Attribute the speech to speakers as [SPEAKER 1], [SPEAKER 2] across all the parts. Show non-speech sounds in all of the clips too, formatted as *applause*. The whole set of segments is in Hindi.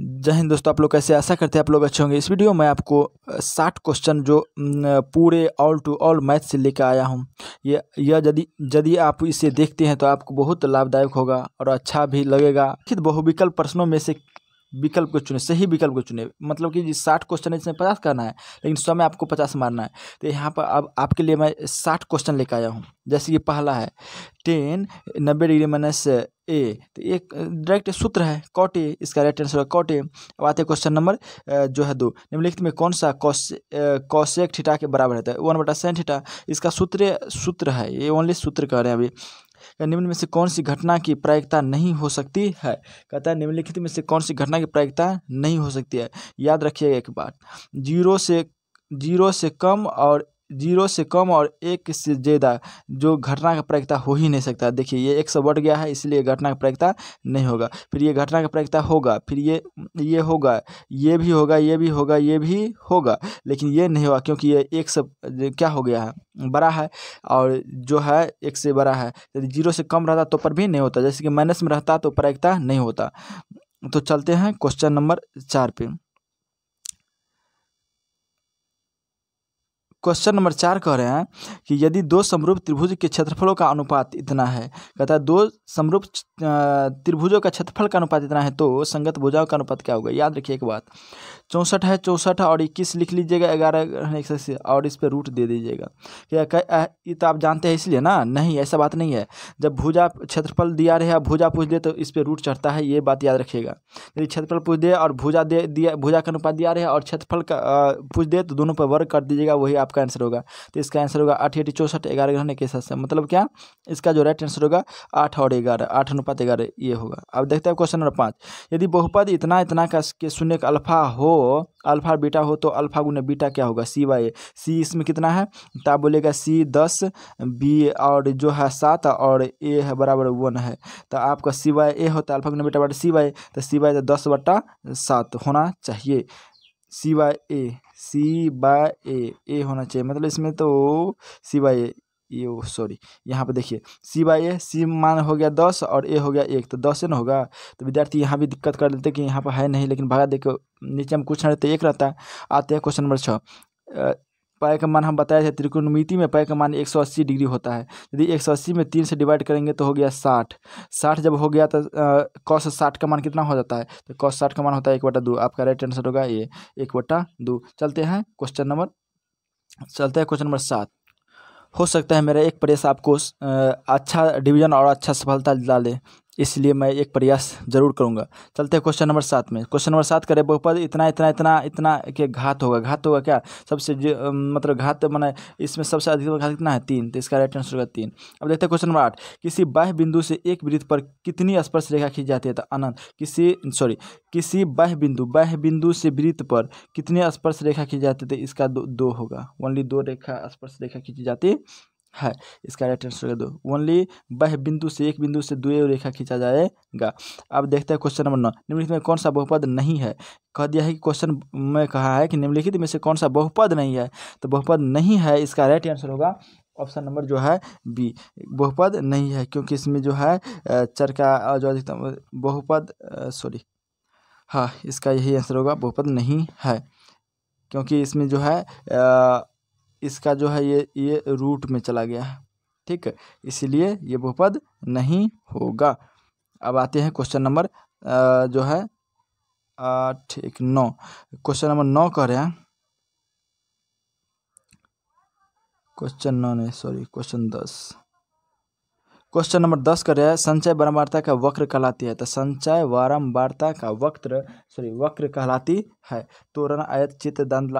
[SPEAKER 1] जय हिंद दोस्तों आप लोग कैसे आशा करते हैं आप लोग अच्छे होंगे इस वीडियो में आपको साठ क्वेश्चन जो पूरे ऑल टू ऑल मैथ से लेकर आया हूं ये यह यदि यदि आप इसे देखते हैं तो आपको बहुत लाभदायक होगा और अच्छा भी लगेगा लिखित बहुविकल्प प्रश्नों में से विकल्प को चुने सही विकल्प को चुने मतलब कि साठ क्वेश्चन है इसमें पचास करना है लेकिन सौ में आपको पचास मारना है तो यहाँ पर अब आपके लिए मैं साठ क्वेश्चन लेकर आया हूँ जैसे कि पहला है टेन नब्बे डिग्री माइनस ए तो एक डायरेक्ट सूत्र है कॉट ए इसका राइट आंसर है कॉट ए अब आते क्वेश्चन नंबर जो है दो निम्नलिखित में कौन सा कौश कौशेक ठीटा के बराबर रहता है वन बटा सेन ठीठा इसका सूत्र सूत्र है ये ओनली सूत्र कह रहे हैं अभी या निम्न में से कौन सी घटना की प्रायिकता नहीं हो सकती है कहता है निम्नलिखित में से कौन सी घटना की प्रायिकता नहीं हो सकती है याद रखिएगा एक बात जीरो से जीरो से कम और जीरो से कम और एक से ज़्यादा जो घटना का प्रायिकता हो ही नहीं सकता देखिए ये एक से बढ़ गया है इसलिए घटना का प्रायिकता नहीं होगा फिर ये घटना का प्रायिकता होगा फिर ये ये होगा ये भी होगा ये भी होगा ये भी होगा लेकिन ये नहीं होगा क्योंकि ये एक से क्या हो गया है बड़ा है और जो है एक से बड़ा है यदि जीरो से कम रहता तो पर भी नहीं होता जैसे कि माइनस में रहता तो प्रायिकता नहीं होता तो चलते हैं क्वेश्चन नंबर चार पे क्वेश्चन नंबर चार कह रहे हैं कि यदि दो समरूप त्रिभुज के क्षेत्रफलों का अनुपात इतना है कहता है दो समरूप त्रिभुजों का क्षेत्रफल का अनुपात इतना है तो संगत भुजाओं का अनुपात क्या होगा याद रखिए एक बात चौंसठ है चौंसठ और इक्कीस लिख लीजिएगा ग्यारह एक सौ और इस पर रूट दे दीजिएगा क्या ये तो आप जानते हैं इसलिए ना नहीं ऐसा बात नहीं है जब भुजा क्षेत्रफल दिया रहे भुजा पूछ दे तो इस पर रूट चढ़ता है ये बात याद रखिएगा यदि क्षेत्रफल पूछ दे और भूजा दे दिया भूजा का अनुपात दिया रहे और क्षेत्रफल का पूछ दे तो दोनों पर वर्ग कर दीजिएगा वही आपका आंसर होगा तो इसका आंसर होगा आठ एटी चौंसठ ग्यारह ग्रहण के हिसाब से मतलब क्या इसका जो राइट आंसर होगा आठ और ग्यारह आठ अनुपात ग्यारह ये होगा अब देखते हैं क्वेश्चन नंबर पाँच यदि बहुपद इतना इतना का शून्य का अल्फा हो अल्फा बीटा हो तो अल्फा गुना बीटा क्या होगा सी बाई सी इसमें कितना है तब बोलेगा सी दस बी और जो है सात और ए है बराबर वन है तो आपका सी बाई ए होता तो है अल्फा गुना बीटा बटा सी बाई तो सी बाई तो दस बटा सात होना चाहिए सी बाई ए सी बाय ए होना चाहिए मतलब इसमें तो सी बाय ए ये सॉरी यहाँ पे देखिए सी बाई ए सी मान हो गया दस और ए हो गया एक तो दस ना होगा तो विद्यार्थी यहाँ भी दिक्कत कर देते कि यहाँ पर है नहीं लेकिन भगा देखो नीचे में कुछ नहीं रहते एक रहता है आते हैं क्वेश्चन नंबर छः पाए का मान हम बताए थे त्रिकोणमिति में पाए का मान एक सौ अस्सी डिग्री होता है यदि एक सौ अस्सी में तीन से डिवाइड करेंगे तो हो गया साठ साठ जब हो गया तो कौ से साठ का मान कितना हो जाता है तो कौ साठ का मान होता है एक बटा दो आपका राइट आंसर होगा ये एक बटा दो चलते हैं क्वेश्चन नंबर चलते हैं क्वेश्चन नंबर सात हो सकता है मेरा एक प्रेस आपको अच्छा डिवीजन और अच्छा सफलता दिला दे इसलिए मैं एक प्रयास जरूर करूँगा चलते हैं क्वेश्चन नंबर सात में क्वेश्चन नंबर सात करें बहुपद इतना इतना इतना इतना के घात होगा घात होगा क्या सबसे मतलब घात मैंने इसमें सबसे अधिक घात कितना है तीन तो इसका राइट आंसर होगा तीन अब देखते हैं क्वेश्चन नंबर आठ किसी बाह्य बिंदु से एक वृत्त पर कितनी स्पर्श रेखा खींच जाती है तो अनंत किसी सॉरी किसी बाह्य बिंदु बाह्य बिंदु से वृत्त पर कितनी स्पर्श रेखा खींच जाती है तो इसका दो, दो होगा ओनली दो रेखा स्पर्श रेखा खींची जाती है इसका राइट आंसर दो ओनली वह बिंदु से एक बिंदु से दो रेखा खींचा जाएगा अब देखते हैं क्वेश्चन नंबर नौ निम्नलिखित में कौन सा बहुपद नहीं है कह दिया है कि क्वेश्चन में कहा है कि निम्नलिखित में से कौन सा बहुपद नहीं है तो बहुपद नहीं है इसका राइट आंसर होगा ऑप्शन नंबर जो है बी बहुपद नहीं है क्योंकि इसमें जो है चर का जो अधिकतम बहुपद सॉरी हाँ इसका यही आंसर होगा बहुपद नहीं है क्योंकि इसमें जो है आ, इसका जो है ये ये रूट में चला गया है ठीक है इसीलिए ये बहुपद नहीं होगा अब आते हैं क्वेश्चन नंबर जो है आठ एक नौ क्वेश्चन नंबर नौ कह रहे हैं क्वेश्चन नौ नहीं सॉरी क्वेश्चन दस क्वेश्चन नंबर दस कर रहा है संचय बारंबारता का वक्र कहलाती है तो संचय बारंबारता का वक्र सॉरी वक्र कहलाती है तोरण आयत चित्र दंड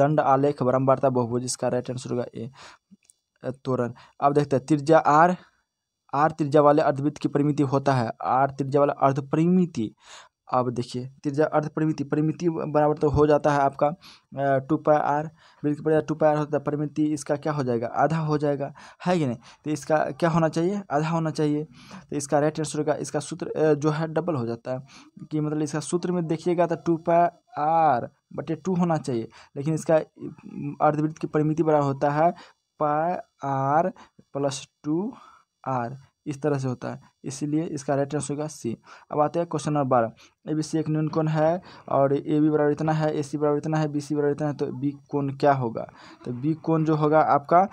[SPEAKER 1] दंड आलेख बारंबारता बहुभुज इसका राइट आंसर होगा ए तोरण अब देखते हैं त्रिज्या आर आर त्रिज्या वाले अर्धवृत्त की परिमिति होता है आर त्रिज्या वाला अर्ध परिमिति अब देखिए त्रिज्या अर्ध परिमिति परिमिति बराबर तो हो जाता है आपका टू पाई आर बिल्कुल पड़ेगा टू पाई आर होता है परिमिति इसका क्या हो जाएगा आधा हो जाएगा है कि नहीं तो इसका क्या होना चाहिए आधा होना चाहिए तो इसका राइट आंसर होगा इसका सूत्र जो है डबल हो जाता है कि मतलब इसका सूत्र में देखिएगा तो टू पाई आर बटे टू होना चाहिए लेकिन इसका अर्धवृत्त की परिमिति बराबर होता है pi R plus two R इस तरह से होता है इसीलिए इसका राइट आंसर होगा सी अब आते हैं क्वेश्चन नंबर बारह ए बी सी एक न्यून कौन है और ए बी बराबर इतना है ए सी बराबर इतना है बी सी बराबर इतना है तो बी कौन क्या होगा तो बी कौन जो होगा आपका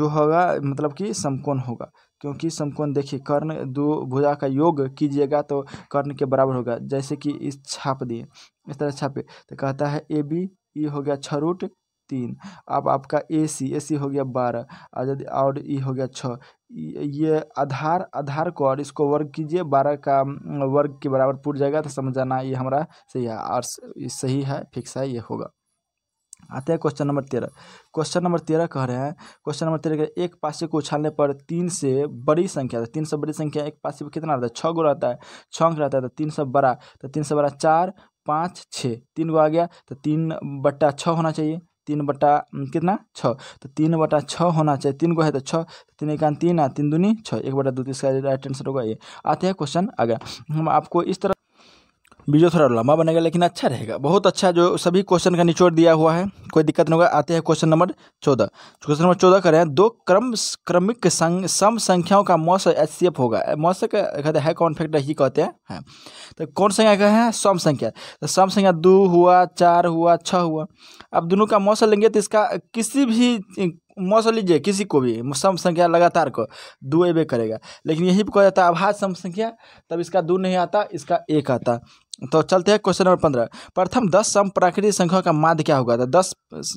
[SPEAKER 1] जो होगा मतलब कि समकोण होगा क्योंकि समकोण देखिए कर्ण दो भुजा का योग कीजिएगा तो कर्ण के बराबर होगा जैसे कि इस छाप दिए इस तरह छापे तो कहता है ए बी ई हो गया छ रूट तीन अब आपका ए सी ए सी हो गया बारह और यदि और ई e हो गया छः ये आधार आधार को और इसको वर्ग कीजिए बारह का वर्ग के बराबर पूर्ण जाएगा तो समझ जाना ये हमारा सही है और सही है फिक्स है ये होगा आते हैं क्वेश्चन नंबर तेरह क्वेश्चन नंबर तेरह कह रहे हैं क्वेश्चन नंबर तेरह एक पासे को उछालने पर तीन से बड़ी संख्या तो तीन से बड़ी संख्या एक पासे पर कितना रहता है छः गो रहता है छः अंक रहता है तो तीन सौ बड़ा तो तीन सौ बड़ा चार पाँच छः तीन गो आ गया तो तीन बट्टा छः होना चाहिए तीन बटा कितना छः तो तीन बटा छः होना चाहिए तीन गो है तो छः तो तीन एकान तीन आ तीन दूनी छः एक बटा दो तीसरा राइट आंसर होगा ये आते हैं क्वेश्चन आगे हम आपको इस तरह वीडियो थोड़ा लंबा बनेगा लेकिन अच्छा रहेगा बहुत अच्छा जो सभी क्वेश्चन का निचोड़ दिया हुआ है कोई दिक्कत नहीं होगा आते हैं क्वेश्चन नंबर चौदह क्वेश्चन तो नंबर चौदह करें दो क्रम क्रमिक सं, सम संख्याओं का मौस एच सी एफ होगा मौस कहते हैं फैक्टर ही कहते हैं है। हाँ। तो कौन संख्या का है सम संख्या तो सम संख्या दो हुआ चार हुआ छः हुआ अब दोनों का मौस लेंगे तो इसका किसी भी मौसम लीजिए किसी को भी सम संख्या लगातार को दो एवे करेगा लेकिन यही पर कहा जाता है अभाज्य सम संख्या तब इसका दो नहीं आता इसका एक आता तो चलते हैं क्वेश्चन नंबर पंद्रह प्रथम दस सम प्राकृतिक संख्या का माध्य क्या होगा था तो दस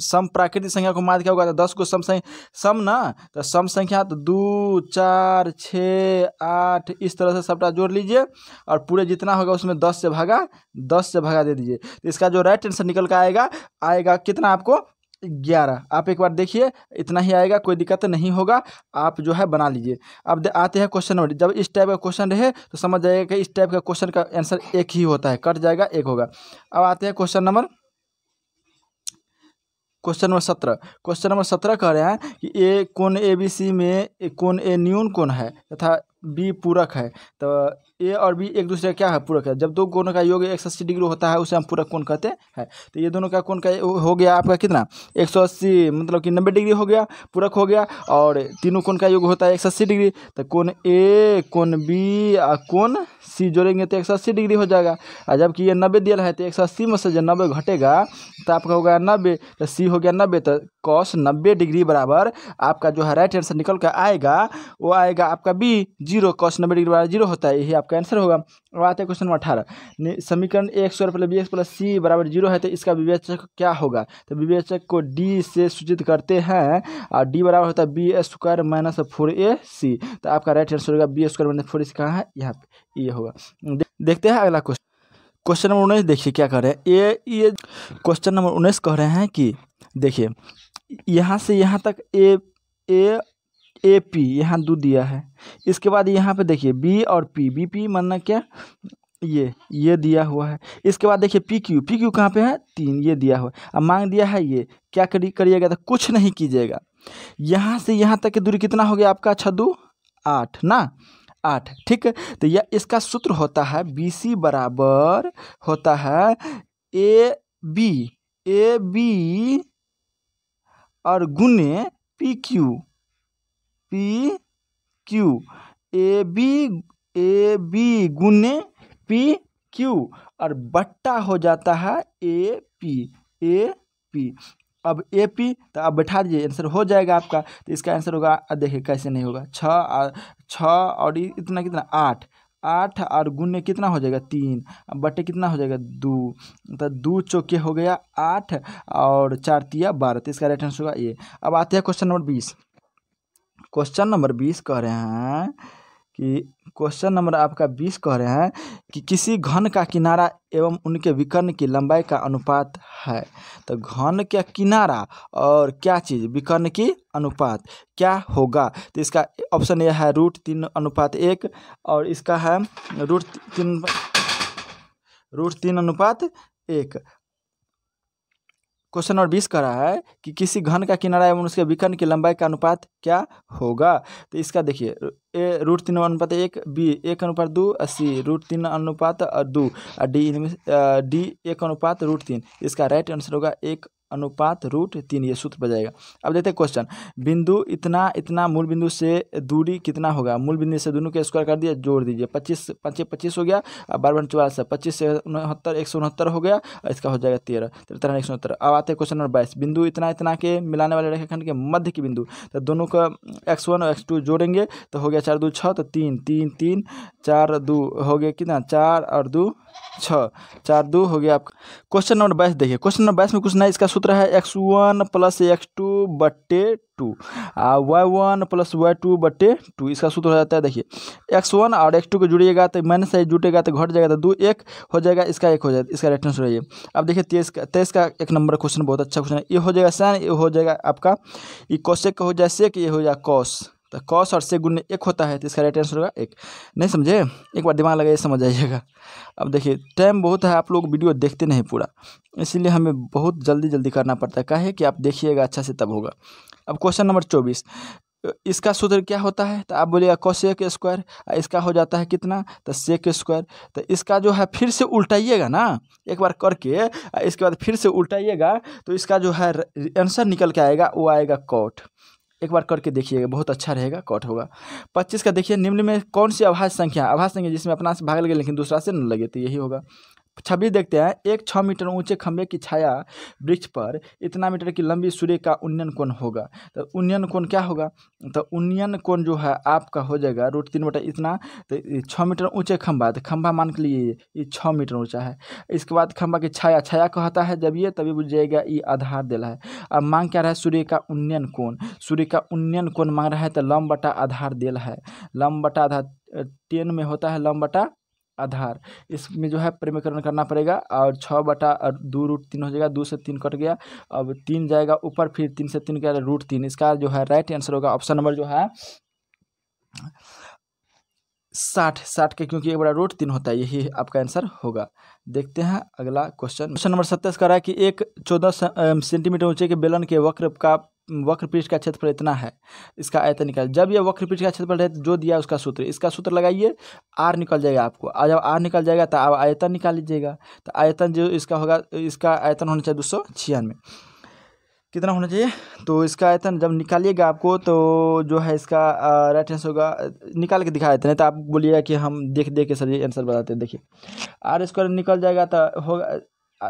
[SPEAKER 1] सम प्राकृतिक संख्या को माध्य क्या होगा था तो दस को सम सम ना तो सम संख्या तो दो चार छः आठ इस तरह से सबटा जोड़ लीजिए और पूरे जितना होगा उसमें दस से भागा दस से भागा दे दीजिए तो इसका जो राइट आंसर निकल कर आएगा आएगा कितना आपको ग्यारह आप एक बार देखिए इतना ही आएगा कोई दिक्कत नहीं होगा आप जो है बना लीजिए अब आते हैं क्वेश्चन नंबर जब इस टाइप का क्वेश्चन रहे तो समझ जाएगा कि इस टाइप का क्वेश्चन का आंसर एक ही होता है कट जाएगा एक होगा अब आते हैं क्वेश्चन नंबर क्वेश्चन नंबर सत्रह क्वेश्चन नंबर सत्रह कह रहे हैं कि ए कौन ए बी सी में कौन ए न्यून कौन है तथा बी पूरक है तो ए और बी एक दूसरे का क्या है पूरक है जब दो कोणों का योग एक सौ अस्सी डिग्री होता है उसे हम पूरक कोण कहते हैं तो ये दोनों का कोण का हो गया आपका कितना एक सौ अस्सी मतलब कि नब्बे डिग्री हो गया पूरक हो गया और तीनों कोण का योग होता है एक सौ अस्सी डिग्री तो कोण ए कोण बी और कोण सी जोड़ेंगे तो एक सौ अस्सी डिग्री हो जाएगा और जबकि ये नब्बे दिया है तो एक सौ अस्सी में से जब नब्बे घटेगा तो आपका तो हो गया नब्बे तो सी हो गया नब्बे तो कॉस नब्बे डिग्री बराबर आपका जो है राइट आंसर निकल कर आएगा वो आएगा आपका बी जीरो कॉस नब्बे डिग्री बराबर जीरो होता है यही आपका आपका आंसर होगा और आते हैं क्वेश्चन नंबर अठारह समीकरण एक X plus B X plus C बराबर जीरो है तो इसका विवेचक क्या होगा तो विवेचक को डी से सूचित करते हैं और डी बराबर होता है B S square minus four A C तो आपका राइट आंसर होगा B square minus four A C कहाँ है यहाँ पे ये होगा देखते हैं अगला क्वेश्चन क्वेश्चन नंबर उन्नीस देखिए क्या कह रहे हैं ये ये क्वेश्चन नंबर उन्नीस कह रहे हैं कि देखिए यहाँ से यहाँ तक ए ए ए पी यहाँ दो दिया है इसके बाद यहाँ पे देखिए बी और पी बी पी मानना क्या ये ये दिया हुआ है इसके बाद देखिए पी क्यू पी क्यू कहाँ पर है तीन ये दिया हुआ है अब मांग दिया है ये क्या करिएगा तो कुछ नहीं कीजिएगा यहाँ से यहाँ तक की दूरी कितना हो गया आपका अच्छा दो आठ ना आठ ठीक है तो यह इसका सूत्र होता है बी सी बराबर होता है ए बी ए बी और गुने P Q P Q A B A B गुने पी क्यू और बट्टा हो जाता है ए पी ए पी अब ए पी तो आप बैठा दीजिए आंसर हो जाएगा आपका तो इसका आंसर होगा देखिए कैसे नहीं होगा और छ और इतना कितना आठ आठ और गुने कितना हो जाएगा तीन बटे कितना हो जाएगा दो तो दो चौके हो गया आठ और चार तिया बारह तो इसका राइट आंसर होगा ये अब आते हैं क्वेश्चन नंबर बीस क्वेश्चन नंबर बीस कह रहे हैं कि क्वेश्चन नंबर आपका बीस कह रहे हैं कि किसी घन का किनारा एवं उनके विकर्ण की लंबाई का अनुपात है तो घन का किनारा और क्या चीज़ विकर्ण की अनुपात क्या होगा तो इसका ऑप्शन यह है रूट तीन अनुपात एक और इसका है रूट तीन रूट तीन अनुपात एक क्वेश्चन नंबर बीस कह रहा है कि किसी घन का किनारा एवं उसके विकर्ण की लंबाई का अनुपात क्या होगा तो इसका देखिए ए रूट तीन अनुपात एक बी एक अनुपात दो सी रूट तीन अनुपात दो डी इनमें डी एक अनुपात रूट तीन इसका राइट आंसर होगा एक अनुपात रूट तीन ये सूत्र बजाएगा अब देखते हैं क्वेश्चन बिंदु इतना इतना मूल बिंदु से दूरी कितना होगा मूल बिंदु से दोनों के स्क्वायर कर दिया जोड़ दीजिए पच्चीस पच्चीस पच्चीस हो गया और बारह बन चौरास पच्चीस से उनहत्तर एक सौ उनहत्तर हो गया इसका हो जाएगा तेरह तिरतर तो एक सौ उनहत्तर अब आते हैं क्वेश्चन नंबर बाईस बिंदु इतना इतना के मिलाने वाले रेखाखंड के मध्य के बिंदु तो दोनों का एक्स वन और एक्स टू जोड़ेंगे तो हो गया चार दो छः तो तीन तीन तीन चार दो हो गया कितना चार और दो छः चार दो हो गया आपका क्वेश्चन नंबर बाईस देखिए क्वेश्चन नंबर बाईस में कुछ नहीं इसका सूत्र सूत्र है X one plus X two बट्टे टू आ Y one plus Y two बट्टे टू इसका सूत्र हो जाता है देखिए एक्स वन और एक्स टू को जुड़िएगा तो माइनस से जुटेगा तो घट जाएगा तो दो एक हो जाएगा इसका एक हो जाएगा इसका राइट आंसर है अब देखिए तेईस का तेईस का एक नंबर क्वेश्चन बहुत अच्छा क्वेश्चन है ये हो जाएगा सैन ये हो जाएगा आपका ये कौशेक का हो जाए सेक ये हो जाएगा कौश तो कॉस और से गुण एक होता है तो इसका राइट आंसर होगा एक नहीं समझे एक बार दिमाग लगाइए समझ आइएगा अब देखिए टाइम बहुत है आप लोग वीडियो देखते नहीं पूरा इसीलिए हमें बहुत जल्दी जल्दी करना पड़ता है कहे कि आप देखिएगा अच्छा से तब होगा अब क्वेश्चन नंबर चौबीस इसका सूत्र क्या होता है तो आप बोलिएगा कौशे के स्क्वायर इसका हो जाता है कितना तो से के स्क्वायर तो इसका जो है फिर से उल्टाइएगा ना एक बार करके इसके बाद फिर से उल्टाइएगा तो इसका जो है आंसर निकल के आएगा वो आएगा कॉट एक बार करके देखिएगा बहुत अच्छा रहेगा कट होगा पच्चीस का देखिए निम्न में कौन सी आभाज्य संख्या आभाज संख्या जिसमें अपना से भाग लगे लेकिन दूसरा से न लगे तो यही होगा छवि देखते हैं एक छः मीटर ऊंचे खंभे की छाया वृक्ष पर इतना मीटर की लंबी सूर्य का उन्नयन कोण होगा तो उन्नयन कोण क्या होगा तो उन्नयन कोण जो है आपका हो जाएगा रूट तीन बटा इतना तो छः मीटर ऊंचे खंभा तो खंभा मान के लिए ये छः मीटर ऊंचा है इसके बाद खंभा की छाया छाया कहता है जब ये तभी बुझ जाएगा ये आधार दिला है अब मांग क्या रहा है सूर्य का उन्नयन कोण सूर्य का उन्नयन कोण मांग रहा है तो लम्ब बटा आधार दिल है लम्ब बटा आधार टेन में होता है लम्ब बटा आधार इसमें जो है परिमीकरण करना पड़ेगा और छः बटा और दो रूट तीन हो जाएगा दो से तीन कट गया अब तीन जाएगा ऊपर फिर तीन से तीन गया रूट तीन इसका जो है राइट आंसर होगा ऑप्शन नंबर जो है साठ साठ के क्योंकि एक बड़ा रूट तीन होता है यही आपका आंसर होगा देखते हैं अगला क्वेश्चन क्वेश्चन नंबर सत्ताईस का रहा है कि एक चौदह सेंटीमीटर ऊंचे के बेलन के वक्र का वक्र पृष्ठ का क्षेत्रफल इतना है इसका आयतन निकाल जब ये वक्र पृष्ठ का क्षेत्रफल है तो जो दिया उसका सूत्र इसका सूत्र लगाइए आर निकल जाएगा आपको और जब आर निकल जाएगा तो आप आयतन निकाल लीजिएगा तो आयतन जो इसका होगा इसका आयतन होना चाहिए दो सौ छियानवे कितना होना चाहिए तो इसका आयतन जब निकालिएगा आपको तो जो है इसका राइट आंसर होगा निकाल के दिखा देते हैं तो आप बोलिएगा कि हम देख देख के सर ये आंसर बताते हैं देखिए आर स्क्वायर निकल जाएगा तो होगा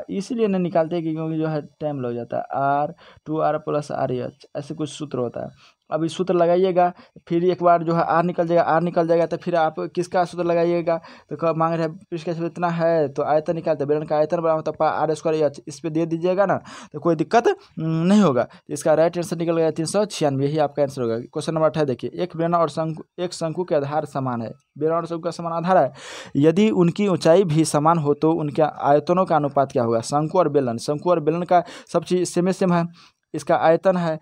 [SPEAKER 1] इसीलिए नहीं निकालते क्योंकि जो है टाइम लग जाता है R two R plus R H ऐसे कुछ सूत्र होता है अभी सूत्र लगाइएगा फिर एक बार जो है आर निकल जाएगा आर निकल जाएगा तो फिर आप किसका सूत्र लगाइएगा तो कब मांग रहे पृष्ठ का इतना है तो आयतन निकालते बेलन का आयतन बना तब तो आर स्क्वायर एच इस पर दे दीजिएगा ना तो कोई दिक्कत नहीं होगा इसका राइट आंसर निकल गया तीन सौ छियानवे यही आपका आंसर होगा क्वेश्चन नंबर अठारह देखिए एक बेलन और शंकु एक शंकु के आधार समान है बेलन और शंकु का समान आधार है यदि उनकी ऊंचाई भी समान हो तो उनके आयतनों का अनुपात क्या होगा शंकु और बेलन शंकु और बेलन का सब चीज़ सेमे सेम है इसका आयतन है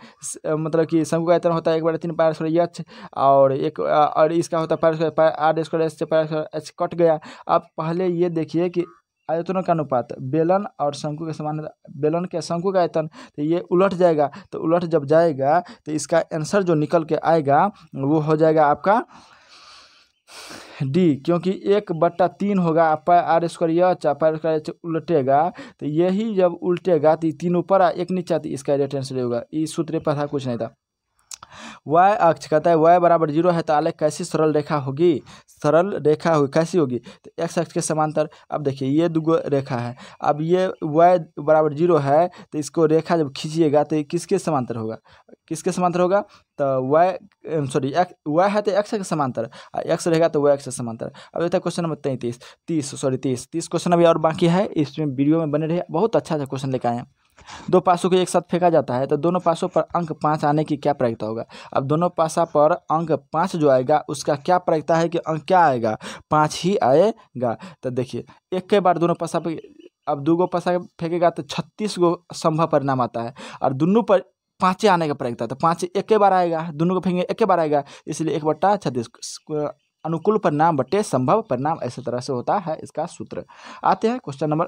[SPEAKER 1] मतलब कि शंकु का आयतन होता है एक बार तीन पैर स्क्वायर एच और एक और इसका होता है pi R square pi R square H से पैर स्क्वायर एच कट गया आप पहले ये देखिए कि आयतनों का अनुपात बेलन और शंकु के समान बेलन के शंकु का आयतन तो ये उलट जाएगा तो उलट जब जाएगा तो इसका आंसर जो निकल के आएगा वो हो जाएगा आपका डी क्योंकि एक बट्टा तीन होगा पाई आर स्क्वायर यह अच्छा पाई स्क्वायर अच्छा उल्टेगा तो यही जब उल्टेगा तो तीन ऊपर आ एक नीचे तो इसका रेट आंसर होगा इस सूत्र पर था कुछ नहीं था वाई अक्ष कहता है वाई बराबर जीरो है तो आलेख कैसी सरल रेखा होगी सरल रेखा होगी कैसी होगी तो एक्स अक्ष के समांतर अब देखिए ये दो रेखा है अब ये वाई बराबर जीरो है तो इसको रेखा जब खींचिएगा तो किसके समांतर होगा किसके समांतर होगा तो वाई सॉरी एक्स वाई है तो एक्स के समांतर एक्स रहेगा तो वाई एक्स के समांतर अब देखते हैं क्वेश्चन नंबर तैंतीस तीस सॉरी तीस तीस क्वेश्चन अभी और बाकी है इसमें वीडियो में बने रहे बहुत अच्छा अच्छा क्वेश्चन लेकर आए दो पासों को एक साथ फेंका जाता है तो दोनों पासों पर अंक पाँच आने की क्या प्रायिकता होगा अब दोनों पासा पर अंक पाँच जो आएगा उसका क्या प्रायिकता है कि अंक क्या आएगा पाँच ही आएगा तो देखिए एक के बार दोनों पासा पर अब दो गो पासा फेंकेगा तो छत्तीस गो संभव परिणाम आता है और दोनों पर पाँचे आने का प्रयोग था तो पाँच एक के बार आएगा दोनों को फेंगे एक बार आएगा इसलिए एक बट्टा छत्तीस अनुकूल परिणाम बटे संभव परिणाम ऐसे तरह से होता है इसका सूत्र आते हैं क्वेश्चन नंबर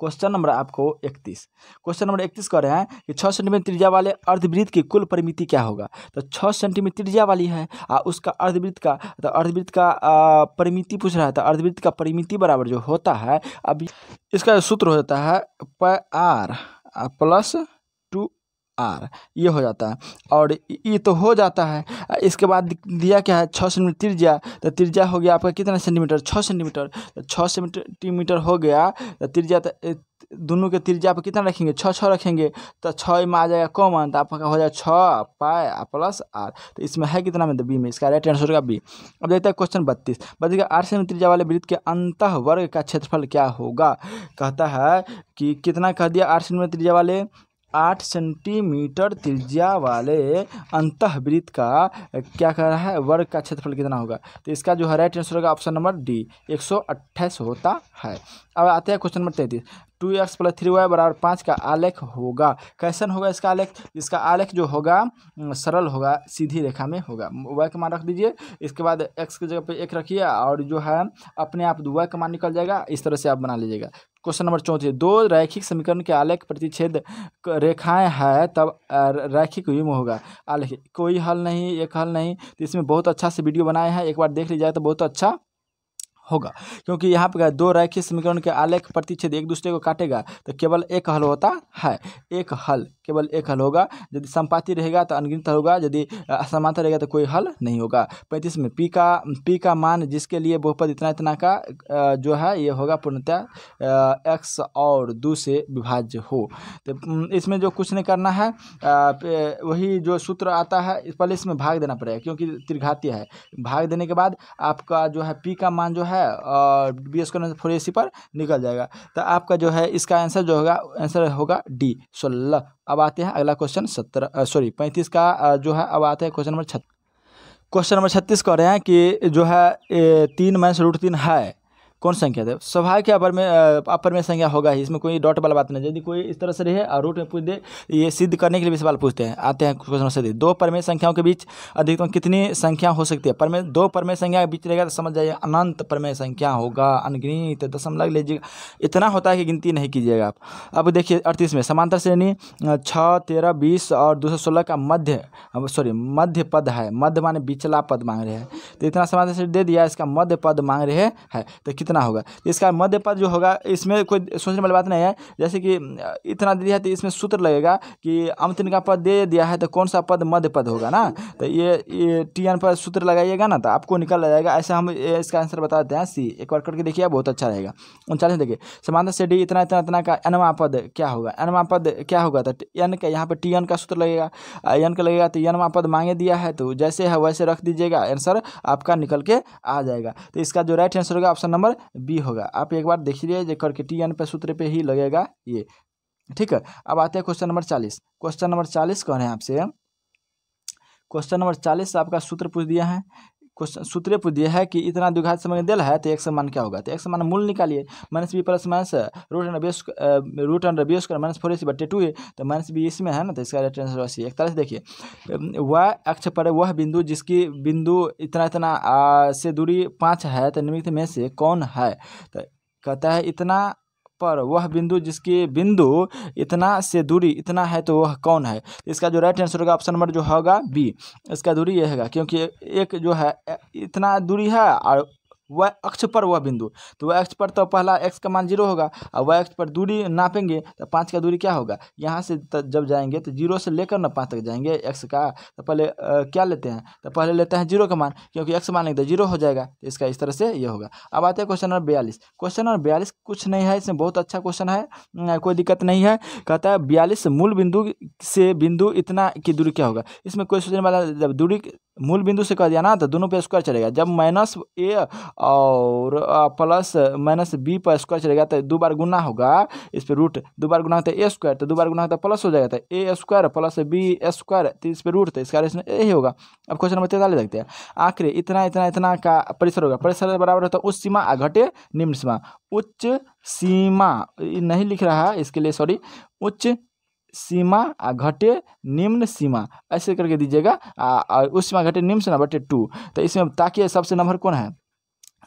[SPEAKER 1] क्वेश्चन नंबर आपको इकतीस क्वेश्चन नंबर इकतीस कह रहे हैं कि छः सेंटीमीटर त्रिज्या वाले अर्धवृत्त की कुल परिमिति क्या होगा तो छः सेंटीमीटर त्रिज्या वाली है आ उसका अर्धवृत्त का तो अर्धवृत्त का परिमिति पूछ रहा है तो अर्धवृत्त का परिमिति बराबर जो होता है अब इसका सूत्र हो जाता है प आर प्लस आर ये हो जाता है और ये तो हो जाता है इसके बाद दिया क्या है छः सेंटीमीटर त्रिज्या तो त्रिज्या हो गया आपका कितना सेंटीमीटर छः सेंटीमीटर तो छः सेंटीमीटर हो गया तो त्रिज्या तो, दोनों के त्रिज्या पर कितना रखेंगे छः छः रखेंगे तो छः में आ जाएगा कॉमन तो आपका हो जाएगा छः पाए प्लस आर तो इसमें है कितना में मतलब तो बी में इसका राइट आंसर होगा बी अब देखते हैं क्वेश्चन बत्तीस बताइए का आठ सेमी त्रिज्या वाले वृत्त के अंत वर्ग का क्षेत्रफल क्या होगा कहता है कि कितना कह दिया आठ सेमी त्रिज्या वाले आठ सेंटीमीटर त्रिज्या वाले अंतःवृत्त का क्या कह रहा है वर्ग का क्षेत्रफल कितना होगा तो इसका जो है राइट आंसर होगा ऑप्शन नंबर डी एक होता है अब आते हैं क्वेश्चन नंबर तैंतीस two X plus three Y बराबर पाँच का आलेख होगा कैसन होगा इसका आलेख इसका आलेख जो होगा सरल होगा सीधी रेखा में होगा वाई का मान रख दीजिए इसके बाद एक्स की जगह पे एक रखिए और जो है अपने आप वाई का मान निकल जाएगा इस तरह से आप बना लीजिएगा क्वेश्चन नंबर चौंतीस दो रैखिक समीकरण के आलेख प्रतिच्छेद रेखाएं हैं तब रैखिक युग्म होगा आलेख कोई हल नहीं एक हल नहीं तो इसमें बहुत अच्छा से वीडियो बनाए हैं एक बार देख लीजिए तो बहुत अच्छा होगा क्योंकि यहाँ पर दो रैखिक समीकरण के आलेख प्रतिच्छेद एक दूसरे को काटेगा तो केवल एक हल होता है एक हल केवल एक हल होगा यदि संपाति रहेगा तो अनगिनत हल होगा यदि असमानता रहेगा तो कोई हल नहीं होगा पैंतीस में पी का पी का मान जिसके लिए बहुपद इतना इतना का जो है ये होगा पूर्णतः एक्स और दो से विभाज्य हो तो इसमें जो कुछ नहीं करना है वही जो सूत्र आता है पहले इसमें भाग देना पड़ेगा क्योंकि त्रिघाती है भाग देने के बाद आपका जो है पी का मान जो है बी स्क्वायर फोर ए पर निकल जाएगा तो आपका जो है इसका आंसर जो होगा आंसर होगा डी सोलह अब आते हैं अगला क्वेश्चन सत्रह सॉरी पैंतीस का जो है अब आते हैं क्वेश्चन नंबर छत्तीस क्वेश्चन नंबर छत्तीस कह रहे हैं कि जो है तीन माइनस रूट तीन है कौन संख्या दे स्वाभाविक अपर में अपर में संख्या होगा ही इसमें कोई डॉट वाला बात नहीं यदि कोई इस तरह से रहे और रूट में पूछ दे ये सिद्ध करने के लिए भी सवाल पूछते हैं आते हैं क्वेश्चन से दो परमेय संख्याओं के बीच अधिकतम कितनी संख्या हो सकती है परमे दो परमेय संख्या के बीच रहेगा तो समझ जाइए अनंत परमेय संख्या होगा अनगिनित दशम लग लीजिएगा इतना होता है कि गिनती नहीं कीजिएगा आप अब देखिए अड़तीस में समांतर श्रेणी छः तेरह बीस और दो सौ सोलह का मध्य सॉरी मध्य पद है मध्य माने बिचला पद मांग रहे हैं तो इतना समांतर श्रेणी दे दिया इसका मध्य पद मांग रहे हैं तो कितना इतना होगा तो इसका मध्य पद जो होगा इसमें कोई सोचने वाली बात नहीं है जैसे कि इतना दे दिया है तो इसमें सूत्र लगेगा कि अमतिन का पद दे दिया है तो कौन सा पद मध्य पद होगा ना तो ये, ये टी एन पर सूत्र लगाइएगा ना तो आपको निकल जाएगा ऐसा हम इसका आंसर बता देते हैं सी एक बार करके देखिए बहुत अच्छा रहेगा उनचालीस देखिए समानता से डी इतना इतना इतना का एनवा पद क्या होगा एनवा पद क्या होगा तो एन का यहाँ पर टी एन का सूत्र लगेगा एन का लगेगा तो एनवा पद मांगे दिया है तो जैसे है वैसे रख दीजिएगा आंसर आपका निकल के आ जाएगा तो इसका जो राइट आंसर होगा ऑप्शन नंबर बी होगा आप एक बार देखिए जो करके टी एन पे सूत्र पे ही लगेगा ये ठीक है अब आते हैं क्वेश्चन नंबर चालीस क्वेश्चन नंबर चालीस कह रहे हैं आपसे क्वेश्चन नंबर चालीस आपका सूत्र पूछ दिया है क्वेश्चन सूत्रे पूछ दिया है कि इतना द्विघात समय दिल है तो एक समान क्या होगा तो एक समान मूल निकालिए minus B plus minus root under base root under base कर माइनस फोर ए सी बटे टू है तो माइनस बी इसमें है ना तो इसका राइट आंसर अस्सी एक तरह से देखिए वह अक्ष पर वह बिंदु जिसकी बिंदु इतना इतना से दूरी पाँच है तो निमित्त में से कौन है तो कहता है इतना पर वह बिंदु जिसके बिंदु इतना से दूरी इतना है तो वह कौन है इसका जो राइट आंसर होगा ऑप्शन नंबर जो होगा बी इसका दूरी यह होगा क्योंकि एक जो है इतना दूरी है और वह अक्ष पर वह बिंदु तो वह अक्ष पर तो पहला एक्स का मान जीरो होगा और वह अक्ष पर दूरी नापेंगे तो पाँच का दूरी क्या होगा यहाँ से जब जाएंगे तो जीरो से लेकर ना पाँच तक जाएंगे एक्स का तो पहले आ, क्या लेते हैं तो पहले लेते हैं जीरो का मान क्योंकि एक्स मान लेंगे तो जीरो हो जाएगा तो इसका इस तरह से ये होगा अब आते हैं क्वेश्चन नंबर बयालीस क्वेश्चन नंबर बयालीस कुछ नहीं है इसमें बहुत अच्छा क्वेश्चन है कोई दिक्कत नहीं है कहता है बयालीस मूल बिंदु से बिंदु इतना की दूरी क्या होगा इसमें कोई सोचने वाला जब दूरी मूल बिंदु से कह दिया ना तो दोनों पे स्क्वायर चलेगा जब माइनस ए और प्लस माइनस बी पर स्क्वायर चले गया तो दो बार गुना होगा इस पर रूट दो बार गुना होता है ए स्क्वायर तो दो बार गुना होता है प्लस हो जाएगा तो A square plus B square तो इस पर रूट था इसका रेशन ए ही होगा अब क्वेश्चन नंबर तैतालीस देखते हैं आखिर इतना इतना इतना का परिसर होगा परिसर बराबर होता है उच्च सीमा आ घटे निम्न सीमा उच्च सीमा नहीं लिख रहा है इसके लिए सॉरी उच्च सीमा आ घटे निम्न सीमा ऐसे करके दीजिएगा उस सीमा घटे निम्न सीमा बटे टू तो इसमें ताकि सबसे नंबर कौन है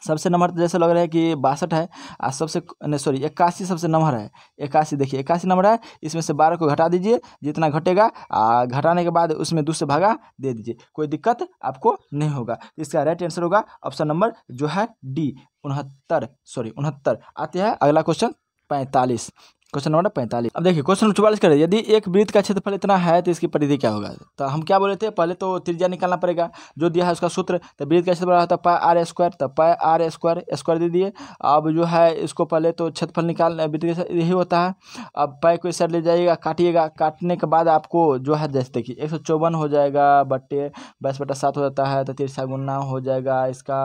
[SPEAKER 1] सबसे नंबर तो जैसे लग रहा है कि बासठ है और सबसे नहीं सॉरी इक्यासी सबसे नंबर है इक्यासी देखिए इक्यासी नंबर है इसमें से बारह को घटा दीजिए जितना घटेगा आ घटाने के बाद उसमें दो से भागा दे दीजिए कोई दिक्कत आपको नहीं होगा तो इसका राइट आंसर होगा ऑप्शन नंबर जो है डी उनहत्तर सॉरी उनहत्तर आते हैं अगला क्वेश्चन पैंतालीस क्वेश्चन नंबर पैंतालीस अब देखिए क्वेश्चन चौवालीस करें यदि एक वृत्त का क्षेत्रफल इतना है तो इसकी परिधि क्या होगा तो हम क्या बोले थे पहले तो त्रिज्या निकालना पड़ेगा जो दिया है उसका सूत्र तो वृत्त का क्षेत्रफल होता है पाए आर स्क्वायर तो पाए आर स्क्वायर स्क्वायर दे दिए अब जो है इसको पहले तो क्षेत्रफल निकाल वृत्त यही होता है अब पाए को इस साइड ले जाइएगा काटिएगा काटने के बाद आपको जो है जैसे देखिए एक सौ चौवन हो जाएगा बट्टे बाईस बटा सात हो जाता है तो तिरछा गुना हो जाएगा इसका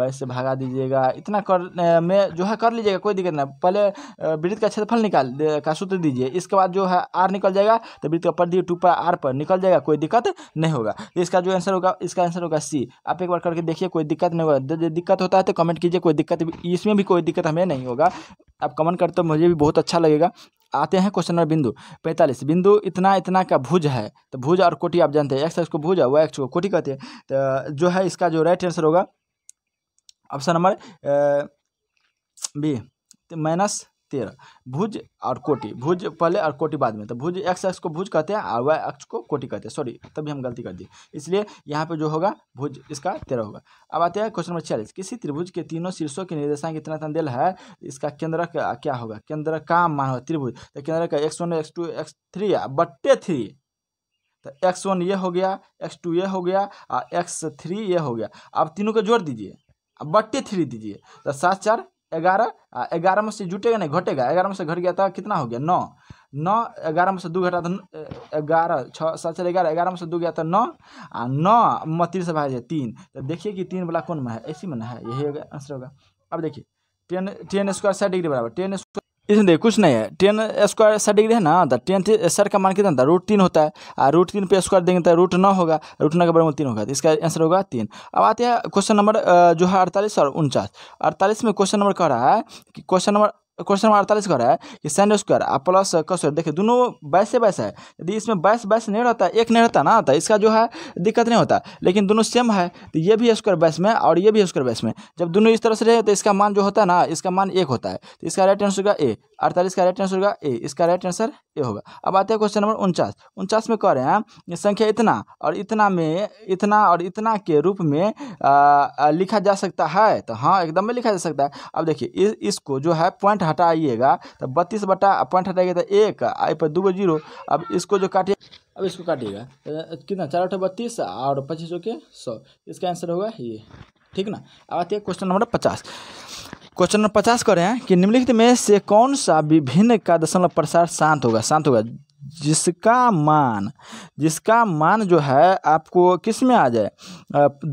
[SPEAKER 1] बाईस से भागा दीजिएगा इतना कर में जो है कर लीजिएगा कोई दिक्कत नहीं पहले वृत्त का क्षेत्रफल निकाल निकाल का सूत्र दीजिए इसके बाद जो है आर निकल जाएगा तो वृत्त का परिधि टू पर आर पर निकल जाएगा कोई दिक्कत नहीं होगा तो इसका जो आंसर होगा इसका आंसर होगा सी आप एक बार करके देखिए कोई दिक्कत नहीं होगा जब दिक्कत होता है तो कमेंट कीजिए कोई दिक्कत इसमें भी कोई दिक्कत हमें नहीं होगा आप कमेंट करते हो मुझे भी बहुत अच्छा लगेगा आते हैं क्वेश्चन नंबर बिंदु पैंतालीस बिंदु इतना इतना का भुज है तो भुज और कोटी आप जानते हैं एक्स एक्स को भुज है वो एक्स को कोटी कहते हैं तो जो है इसका जो राइट आंसर होगा ऑप्शन नंबर बी माइनस तेरह भुज और कोटि भुज पहले और कोटि बाद में तो भुज एक्स एक्स को भुज कहते हैं और वाई एक्स को कोटि कहते हैं सॉरी तभी हम गलती कर दिए इसलिए यहाँ पे जो होगा भुज इसका तेरह होगा अब आते हैं क्वेश्चन नंबर छियालीस किसी त्रिभुज के तीनों शीर्षों के निर्देशांक इतना तंदेल है इसका केंद्र का क्या होगा केंद्र का मान होगा त्रिभुज तो केंद्र का X one X two X three बट्टे थ्री तो एक्स वन ये हो गया एक्स टू ये हो गया और एक्स थ्री ये हो गया अब तीनों को जोड़ दीजिए अब बट्टे थ्री दीजिए तो सात चार ग्यारह ग्यारह में से जुटेगा नहीं घटेगा ग्यारह में से घट गया था कितना हो गया नौ नौ ग्यारह में से दो घटा था ग्यारह छः सात चार ग्यारह ग्यारह में से दो गया था नौ आ नौ मतिर से भाग जाए तीन तो देखिए कि तीन वाला कौन में है इसी में ना है यही होगा आंसर होगा अब देखिए टेन टेन स्क्वायर साठ डिग्री बराबर टेन स्क्वायर इसमें देखिए कुछ नहीं है टेन स्क्वायर सर डिग्री है ना तो टेन सर का मान कितना था रूट तीन होता है और रूट तीन पे स्क्वायर देंगे तो रूट नौ होगा रूट नौ के बराबर तीन होगा तो इसका आंसर होगा तीन अब आते हैं क्वेश्चन नंबर जो है अड़तालीस और उनचास अड़तालीस में क्वेश्चन नंबर कह रहा है कि क्वेश्चन नंबर क्वेश्चन नंबर अड़तालीस का है कि सेंड स्क्वायर और प्लस का स्क्वायर देखिए दोनों बाईस से बाईस है यदि इसमें बाईस बाईस नहीं रहता एक नहीं रहता ना तो इसका जो है दिक्कत नहीं होता लेकिन दोनों सेम है तो ये भी स्क्वायर बाईस में और ये भी स्क्वायर बाईस में जब दोनों इस तरह से रहे तो इसका मान जो होता है ना इसका मान एक होता है तो इसका राइट आंसर होगा ए अड़तालीस का राइट आंसर होगा ए इसका राइट आंसर ए होगा अब आते हैं क्वेश्चन नंबर उनचास उनचास में कह रहे हैं संख्या इतना और इतना में इतना और इतना के रूप में आ, लिखा जा सकता है तो हाँ एकदम में लिखा जा सकता है अब देखिए इस इसको जो है पॉइंट हटाइएगा तो बत्तीस बटा पॉइंट हटाइएगा तो एक आई पर दो जीरो अब इसको जो काटिए अब इसको काटिएगा तो, तो कितना चार अठो बत्तीस और पच्चीस हो के सौ इसका आंसर होगा ये ठीक ना अब आते हैं क्वेश्चन नंबर पचास क्वेश्चन नंबर पचास करें कि निम्नलिखित में से कौन सा विभिन्न का दशमलव प्रसार शांत होगा शांत होगा जिसका मान जिसका मान जो है आपको किस में आ जाए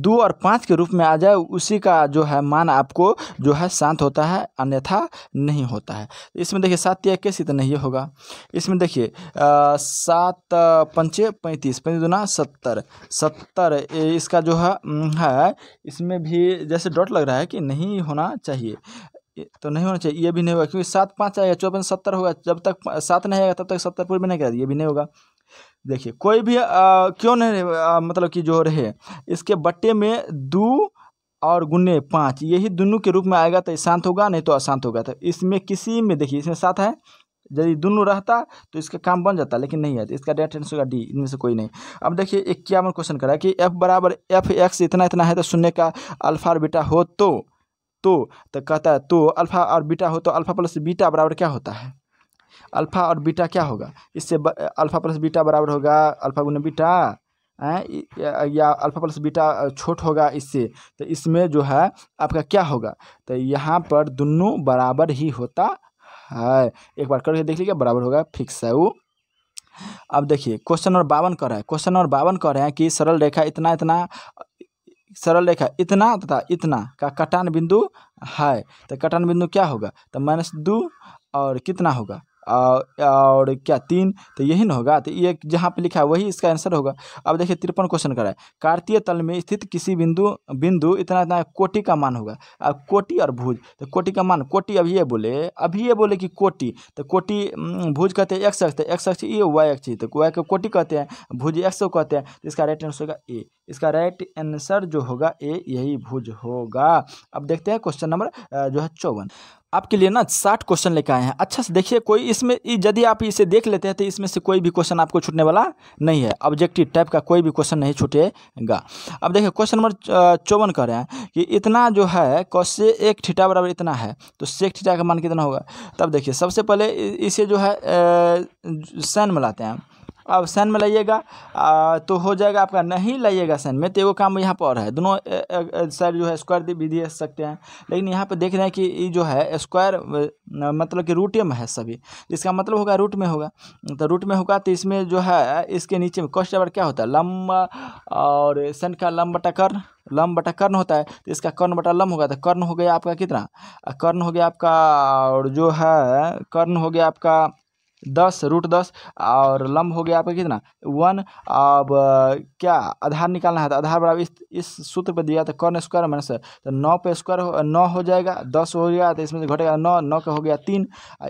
[SPEAKER 1] दो और पाँच के रूप में आ जाए उसी का जो है मान आपको जो है शांत होता है अन्यथा नहीं होता है इसमें देखिए सात या इक्कीस इतना ही होगा इसमें देखिए सात पंचे पैंतीस पैंतीस दुना सत्तर सत्तर इसका जो है है इसमें भी जैसे डॉट लग रहा है कि नहीं होना चाहिए तो नहीं होना चाहिए ये भी नहीं होगा क्योंकि सात पाँच आएगा चौपन सत्तर होगा जब तक सात नहीं आएगा तब तक सत्तर पूर्व में नहीं करा ये भी नहीं होगा देखिए कोई भी आ, क्यों नहीं आ, मतलब कि जो रहे इसके बट्टे में दो और गुने पाँच यही दोनों के रूप में आएगा तो शांत होगा नहीं तो अशांत होगा तो इसमें किसी में देखिए इसमें सात है यदि दोनों रहता तो इसका काम बन जाता लेकिन नहीं है इसका डेट आंसर होगा डी इनमें से कोई नहीं अब देखिए इक्यावन क्वेश्चन करा कि एफ बराबर एफ एक्स इतना इतना है तो शून्य का अल्फा बीटा हो तो तो तो कहता है तो अल्फ़ा और बीटा हो तो अल्फ़ा प्लस बीटा बराबर क्या होता है अल्फ़ा और बीटा क्या होगा इससे अल्फ़ा प्लस बीटा बराबर होगा अल्फ़ा गुना बीटा या अल्फ़ा प्लस बीटा छोट होगा इससे तो इसमें जो है आपका क्या होगा तो यहाँ पर दोनों बराबर ही होता है एक बार करके देख लीजिए बराबर होगा फिक्स है वो अब देखिए क्वेश्चन नंबर बावन कर रहा है क्वेश्चन नंबर बावन कर रहे हैं कि सरल रेखा इतना इतना सरल रेखा इतना तथा इतना का कटान बिंदु है तो कटान बिंदु क्या होगा तो माइनस दो और कितना होगा और क्या तीन तो यही ना होगा तो ये जहाँ पे लिखा है वही इसका आंसर होगा अब देखिए तिरपन क्वेश्चन करा है कार्तीय तल में स्थित किसी बिंदु बिंदु इतना इतना कोटि का मान होगा अब कोटि और भूज तो कोटि का मान कोटि अभी ये बोले अभी ये बोले कि कोटि तो कोटि भूज कहते हैं एक शख्स तो एक शख्स ये वाई चीज तो वाई को कोटि कहते हैं भूज एक सौ कहते हैं तो इसका राइट आंसर होगा ए इसका राइट आंसर जो होगा ए यही भुज होगा अब देखते हैं क्वेश्चन नंबर जो है चौवन आपके लिए ना साठ क्वेश्चन लेकर आए हैं अच्छा से देखिए कोई इसमें यदि आप इसे देख लेते हैं तो इसमें से कोई भी क्वेश्चन आपको छूटने वाला नहीं है ऑब्जेक्टिव टाइप का कोई भी क्वेश्चन नहीं छूटेगा अब देखिए क्वेश्चन नंबर चौवन कह रहे हैं कि इतना जो है कौश एक ठीठा बराबर इतना है तो से ठीठा का मान कितना होगा तब देखिए सबसे पहले इसे जो है सैन मिलाते हैं अब सन में लाइएगा तो हो जाएगा आपका नहीं लाइएगा सन में तो एगो काम यहाँ पर है दोनों साइड जो है स्क्वायर भी दे सकते हैं लेकिन यहाँ पर देख रहे हैं कि ये जो है स्क्वायर मतलब कि रूट में है सभी इसका मतलब होगा रूट में होगा तो रूट में होगा तो इसमें जो है इसके नीचे में कॉस्ट अवर क्या होता है लम्बा और सन का लम्ब बटा लम बटा कर्ण होता है तो इसका कर्ण बटा लम होगा तो कर्ण हो गया आपका कितना कर्ण हो गया आपका और जो है कर्ण हो गया आपका दस रूट दस और लंब हो गया आपका कितना वन अब क्या आधार निकालना है तो आधार बराबर इस इस सूत्र पर दिया तो कर्ण स्क्वायर माइनस तो नौ पे स्क्वायर नौ हो जाएगा दस हो गया तो इसमें से घटेगा नौ नौ का हो गया तीन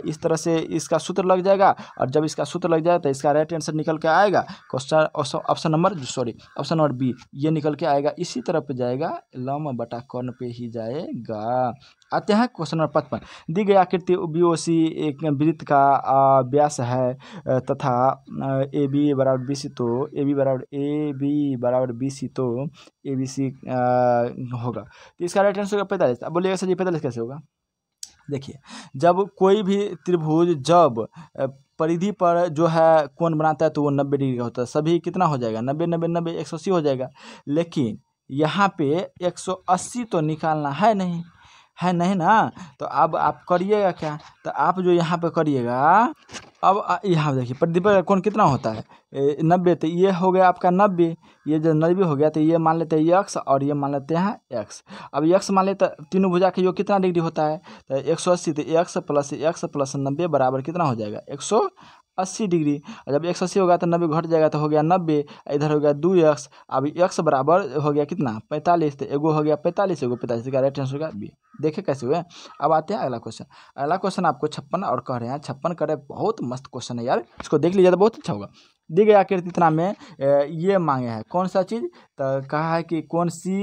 [SPEAKER 1] इस तरह से इसका सूत्र लग जाएगा और जब इसका सूत्र लग जाएगा तो इसका राइट आंसर निकल के आएगा question option number sorry option number B ये निकल के आएगा इसी तरफ जाएगा लम बटा कर्ण पे ही जाएगा आते हैं क्वेश्चन नंबर पचपन दी गई आकृति बी ओ सी एक वृत्त का व्यास है तथा ए बी बराबर बी सी तो ए बी बराबर ए बी बराबर बी सी तो ए बी सी होगा तो इसका राइट आंसर होगा पैंतालीस अब बोलिएगा सर जी पैंतालीस कैसे होगा देखिए जब कोई भी त्रिभुज जब परिधि पर जो है कोण बनाता है तो वो नब्बे डिग्री का होता है सभी कितना हो जाएगा नब्बे नब्बे नब्बे एक सौ अस्सी हो जाएगा लेकिन यहाँ पे अस्सी तो निकालना है नहीं है नहीं ना तो अब आप करिएगा क्या तो आप जो यहाँ पे करिएगा अब यहाँ देखिए प्रदीप का कितना होता है नब्बे तो ये हो गया आपका नब्बे ये जो नब्बे हो गया तो ये मान लेते हैं यक्स और ये मान लेते हैं एक्स अब यक्स मान लेते तीनों भुजा के योग कितना डिग्री होता है तो एक सौ अस्सी तो एक्स प्लस एक्स प्लस नब्बे बराबर कितना हो जाएगा एक सौ अस्सी डिग्री जब एक सौ अस्सी होगा तो नब्बे घट जाएगा तो हो गया नब्बे इधर हो गया दो एक्स अब एक्स बराबर हो गया कितना पैंतालीस तो एगो हो गया पैंतालीस एगो पैंतालीस का राइट आंसर होगा बी देखे कैसे हुए अब आते हैं अगला क्वेश्चन अगला क्वेश्चन आपको छप्पन और कह रहे हैं छप्पन करे बहुत मस्त क्वेश्चन है यार इसको देख लीजिए तो बहुत अच्छा होगा दी गई आकृति इतना में ये मांगे हैं कौन सा चीज़ तो कहा है कि कौन सी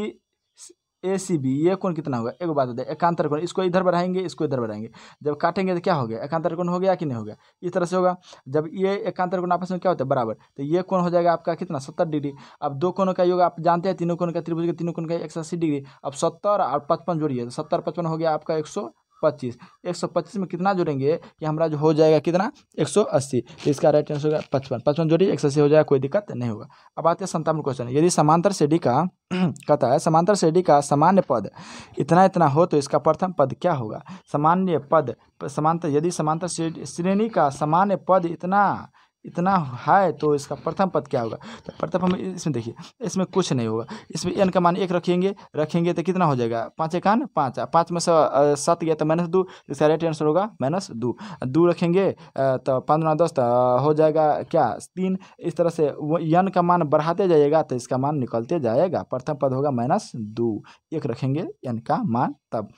[SPEAKER 1] ए सी बी ये कौन कितना होगा एक बात बताइए एकांतर कौन इसको इधर बढ़ाएंगे इसको इधर बढ़ाएंगे जब काटेंगे तो क्या हो गया एकांतर कौन हो गया कि नहीं हो गया इस तरह से होगा जब ये एकांतर कौन आपस में क्या होता है बराबर तो ये कौन हो जाएगा आपका कितना सत्तर डिग्री अब दो कोनों का योग आप जानते हैं तीनों कोनों का त्रिभुज तीनों कोण का एक डिग्री अब सत्तर और पचपन जोड़िए तो सत्तर पचपन हो गया आपका एक सौ पच्चीस एक सौ पच्चीस में कितना जोड़ेंगे कि हमारा जो हो जाएगा कितना एक सौ अस्सी तो इसका राइट आंसर होगा पचपन पचपन जोड़िए एक सौ अस्सी हो जाएगा कोई दिक्कत नहीं होगा अब आते हैं संतावन क्वेश्चन यदि समांतर श्रेणी का *clears throat* कहता है समांतर श्रेणी का सामान्य पद इतना इतना हो तो इसका प्रथम पद क्या होगा सामान्य पद समांतर यदि समांतर श्रेणी का सामान्य पद इतना इतना है तो इसका प्रथम पद क्या होगा तो प्रथम हम इसमें देखिए इसमें कुछ नहीं होगा इसमें एन का मान एक रखेंगे रखेंगे तो कितना हो जाएगा पाँच एक एकान पाँच पाँच में से सात गया तो माइनस दो इसका राइट आंसर होगा माइनस दो दो रखेंगे तो पाँच दस हो जाएगा क्या तीन इस तरह से वो एन का मान बढ़ाते जाइएगा तो इसका मान निकलते जाएगा प्रथम पद होगा माइनस दो एक रखेंगे एन का मान तब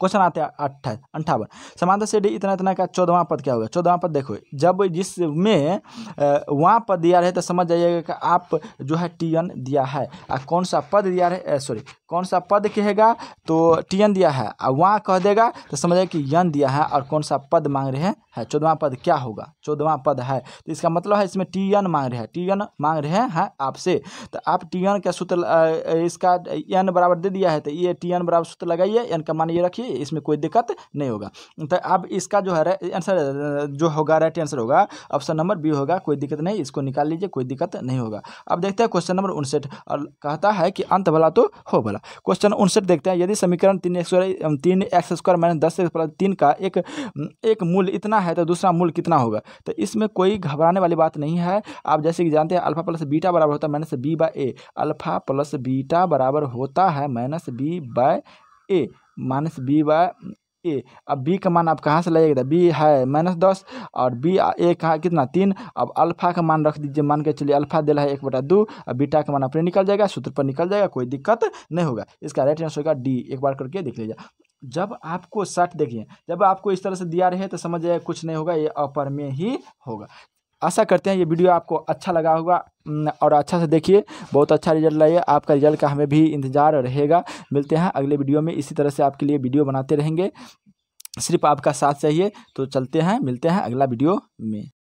[SPEAKER 1] क्वेश्चन आते हैं अट्ठाईस अंठावन समांतर श्रेणी इतना इतना का चौदवा पद क्या होगा चौदवा पद देखो जब जिसमें वहाँ पद दिया रहे तो समझ जाइएगा कि आप जो है टी एन दिया है आ कौन सा पद दिया रहे सॉरी कौन सा पद कहेगा तो टी एन दिया है और वहाँ कह देगा तो समझ जाएगा कि यन दिया है और कौन सा पद मांग रहे हैं चौदवा पद क्या होगा चौदवा पद है तो इसका मतलब है इसमें टी एन मांग रहे हैं टी एन मांग रहे हैं आपसे तो आप टी एन का सूत्र इसका एन बराबर दे दिया है तो ये टी एन बराबर सूत्र लगाइए एन का मान ये रखिए भी इसमें कोई दिक्कत नहीं होगा तो अब इसका जो है आंसर जो होगा राइट आंसर होगा ऑप्शन नंबर बी होगा कोई दिक्कत नहीं इसको निकाल लीजिए कोई दिक्कत नहीं होगा अब देखते हैं क्वेश्चन नंबर उनसठ और कहता है कि अंत भला तो हो भला क्वेश्चन उनसठ देखते हैं यदि समीकरण तीन एक्स तीन एक्स स्क्वायर माइनस दस एक्स प्लस तीन का एक एक मूल इतना है तो दूसरा मूल कितना होगा तो इसमें कोई घबराने वाली बात नहीं है आप जैसे कि जानते हैं अल्फा प्लस बीटा बराबर होता है minus B by A alpha plus beta बराबर होता है minus B by A minus B by A अब बी का मान आप कहाँ से लगेगा बी है माइनस दस और बी ए कहाँ कितना तीन अब अल्फा का मान रख दीजिए मान के चलिए अल्फा दिला है एक बटा दो और बीटा का मान अपने निकल जाएगा सूत्र पर निकल जाएगा कोई दिक्कत नहीं होगा इसका राइट आंसर होगा डी एक बार करके देख लीजिए जब आपको साठ देखिए जब आपको इस तरह से दिया रहे तो समझ जाए कुछ नहीं होगा ये अपर में ही होगा आशा करते हैं ये वीडियो आपको अच्छा लगा होगा और अच्छा से देखिए बहुत अच्छा रिजल्ट लाइए आपका रिजल्ट का हमें भी इंतज़ार रहेगा मिलते हैं अगले वीडियो में इसी तरह से आपके लिए वीडियो बनाते रहेंगे सिर्फ आपका साथ चाहिए तो चलते हैं मिलते हैं अगला वीडियो में